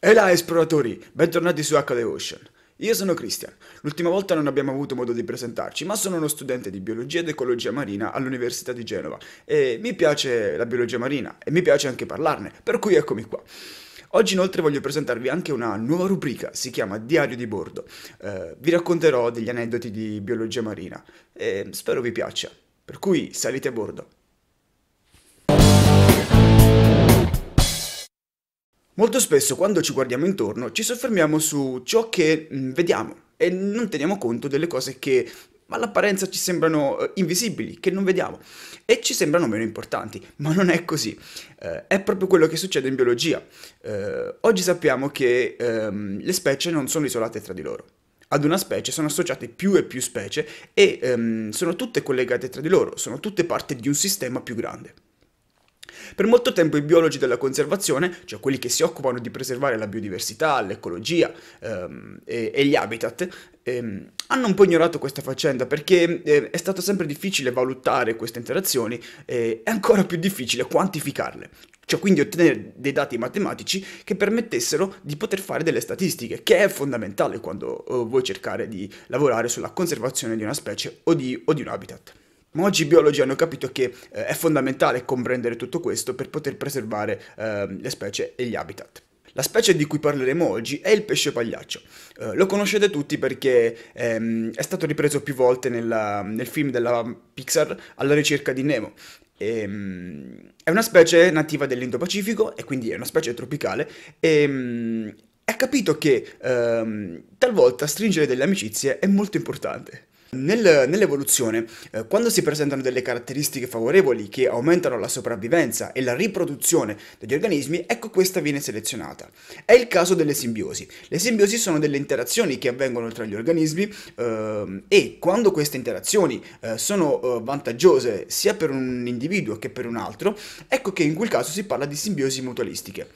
E là esploratori, bentornati su HD Ocean. Io sono Christian. L'ultima volta non abbiamo avuto modo di presentarci, ma sono uno studente di biologia ed ecologia marina all'Università di Genova e mi piace la biologia marina e mi piace anche parlarne, per cui eccomi qua. Oggi inoltre voglio presentarvi anche una nuova rubrica, si chiama Diario di bordo. Eh, vi racconterò degli aneddoti di biologia marina e spero vi piaccia. Per cui salite a bordo. Molto spesso quando ci guardiamo intorno ci soffermiamo su ciò che mm, vediamo e non teniamo conto delle cose che all'apparenza ci sembrano eh, invisibili, che non vediamo e ci sembrano meno importanti, ma non è così. Eh, è proprio quello che succede in biologia. Eh, oggi sappiamo che ehm, le specie non sono isolate tra di loro. Ad una specie sono associate più e più specie e ehm, sono tutte collegate tra di loro, sono tutte parte di un sistema più grande. Per molto tempo i biologi della conservazione, cioè quelli che si occupano di preservare la biodiversità, l'ecologia ehm, e, e, gli habitat, ehm, hanno un po' ignorato questa faccenda perché eh, è stato sempre difficile valutare queste interazioni e eh, ancora più difficile quantificarle cioè quindi ottenere dei dati matematici che permettessero di poter fare delle statistiche, che è fondamentale quando uh, vuoi cercare di lavorare sulla conservazione di una specie o di, o di un habitat. Ma oggi i biologi hanno capito che eh, è fondamentale comprendere tutto questo per poter preservare eh, le specie e gli habitat. La specie di cui parleremo oggi è il pesce pagliaccio. Eh, lo conoscete tutti perché ehm, è stato ripreso più volte nella, nel film della Pixar Alla ricerca di Nemo. Ehm, è una specie nativa dell'Indo-Pacifico e quindi è una specie tropicale e ehm, ha capito che ehm, talvolta stringere delle amicizie è molto importante. Nel, nell'evoluzione, eh, quando si presentano delle caratteristiche favorevoli che aumentano la sopravvivenza e la riproduzione degli organismi, ecco questa viene selezionata. È il caso delle simbiosi. Le simbiosi sono delle interazioni che avvengono tra gli organismi eh, e quando queste interazioni eh, sono eh, vantaggiose sia per un individuo che per un altro, ecco che in quel caso si parla di simbiosi mutualistiche.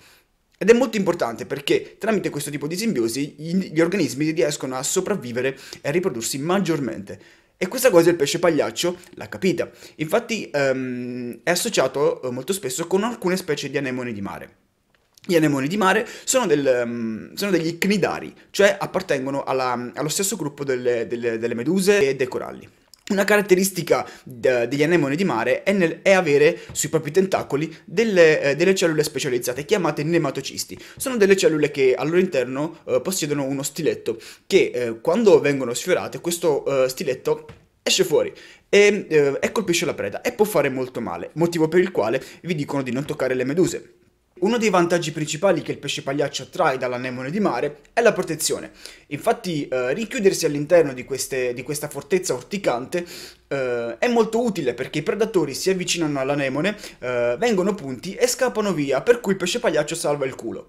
Ed è molto importante perché tramite questo tipo di simbiosi gli, organismi riescono a sopravvivere e a riprodursi maggiormente. E questa cosa il pesce pagliaccio l'ha capita. Infatti um, è associato eh, molto spesso con alcune specie di anemone di mare. Gli anemoni di mare sono, del, um, sono degli cnidari, cioè appartengono alla, allo stesso gruppo delle, delle, delle meduse e dei coralli. Una caratteristica eh, degli anemoni di mare è, nel, è avere sui propri tentacoli delle, eh, delle, cellule specializzate chiamate nematocisti. Sono delle cellule che al loro interno eh, possiedono uno stiletto che eh, quando vengono sfiorate questo eh, stiletto esce fuori e, eh, e colpisce la preda e può fare molto male, motivo per il quale vi dicono di non toccare le meduse. Uno dei vantaggi principali che il pesce pagliaccio trae dall'anemone di mare è la protezione. Infatti eh, rinchiudersi all'interno di, di, questa fortezza urticante eh, è molto utile perché i predatori si avvicinano all'anemone, eh, vengono punti e scappano via, per cui il pesce pagliaccio salva il culo.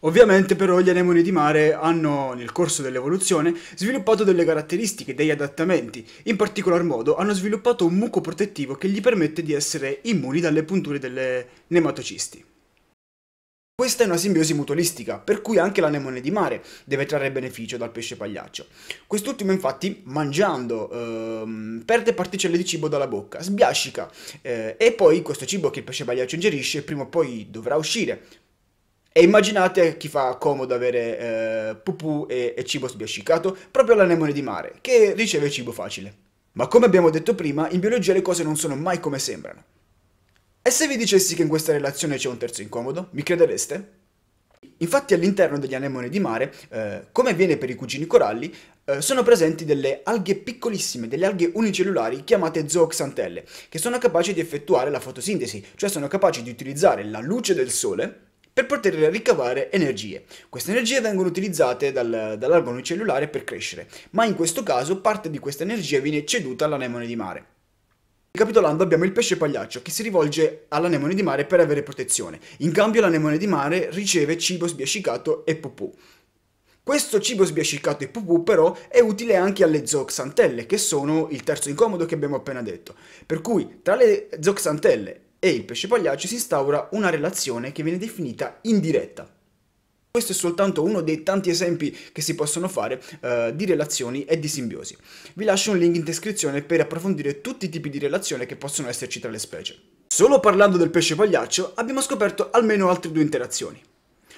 Ovviamente però gli anemoni di mare hanno, nel corso dell'evoluzione, sviluppato delle caratteristiche, degli adattamenti. In particolar modo hanno sviluppato un muco protettivo che gli permette di essere immuni dalle punture delle nematocisti. Questa è una simbiosi mutualistica, per cui anche l'anemone di mare deve trarre beneficio dal pesce pagliaccio. Quest'ultimo infatti, mangiando, ehm, perde particelle di cibo dalla bocca, sbiascica eh, e poi questo cibo che il pesce pagliaccio ingerisce prima o poi dovrà uscire. E immaginate chi fa comodo avere eh, pupù e, e cibo sbiascicato, proprio l'anemone di mare, che riceve cibo facile. Ma come abbiamo detto prima, in biologia le cose non sono mai come sembrano. E se vi dicessi che in questa relazione c'è un terzo incomodo, mi credereste? Infatti all'interno degli anemoni di mare, eh, come avviene per i cugini coralli, eh, sono presenti delle alghe piccolissime, delle alghe unicellulari chiamate zooxantelle, che sono capaci di effettuare la fotosintesi, cioè sono capaci di utilizzare la luce del sole per poter ricavare energie. Queste energie vengono utilizzate dal, dall'alga unicellulare per crescere, ma in questo caso parte di questa energia viene ceduta all'anemone di mare. Ricapitolando abbiamo il pesce pagliaccio che si rivolge all'anemone di mare per avere protezione. In cambio l'anemone di mare riceve cibo sbiascicato e pupù. Questo cibo sbiascicato e pupù però è utile anche alle zooxantelle, che sono il terzo incomodo che abbiamo appena detto. Per cui tra le zooxantelle e il pesce pagliaccio si instaura una relazione che viene definita indiretta. Questo è soltanto uno dei tanti esempi che si possono fare eh, di relazioni e di simbiosi. Vi lascio un link in descrizione per approfondire tutti i tipi di relazione che possono esserci tra le specie. Solo parlando del pesce pagliaccio abbiamo scoperto almeno altre due interazioni.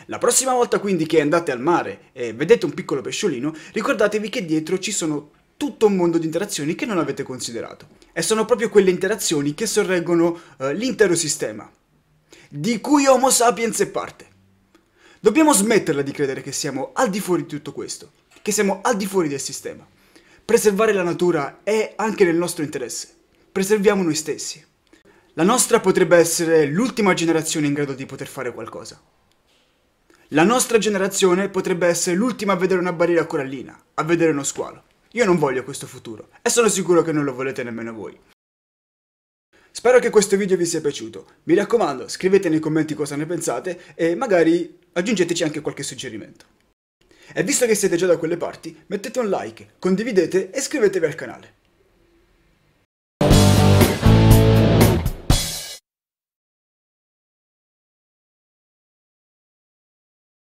La prossima volta quindi che andate al mare e vedete un piccolo pesciolino, ricordatevi che dietro ci sono tutto un mondo di interazioni che non avete considerato. E sono proprio quelle interazioni che sorreggono eh, l'intero sistema, di cui Homo sapiens è parte. Dobbiamo smetterla di credere che siamo al di fuori di tutto questo, che siamo al di fuori del sistema. Preservare la natura è anche nel nostro interesse. Preserviamo noi stessi. La nostra potrebbe essere l'ultima generazione in grado di poter fare qualcosa. La nostra generazione potrebbe essere l'ultima a vedere una barriera corallina, a vedere uno squalo. Io non voglio questo futuro e sono sicuro che non lo volete nemmeno voi. Spero che questo video vi sia piaciuto. Mi raccomando, scrivete nei commenti cosa ne pensate e magari aggiungeteci anche qualche suggerimento. E visto che siete già da quelle parti, mettete un like, condividete e iscrivetevi al canale.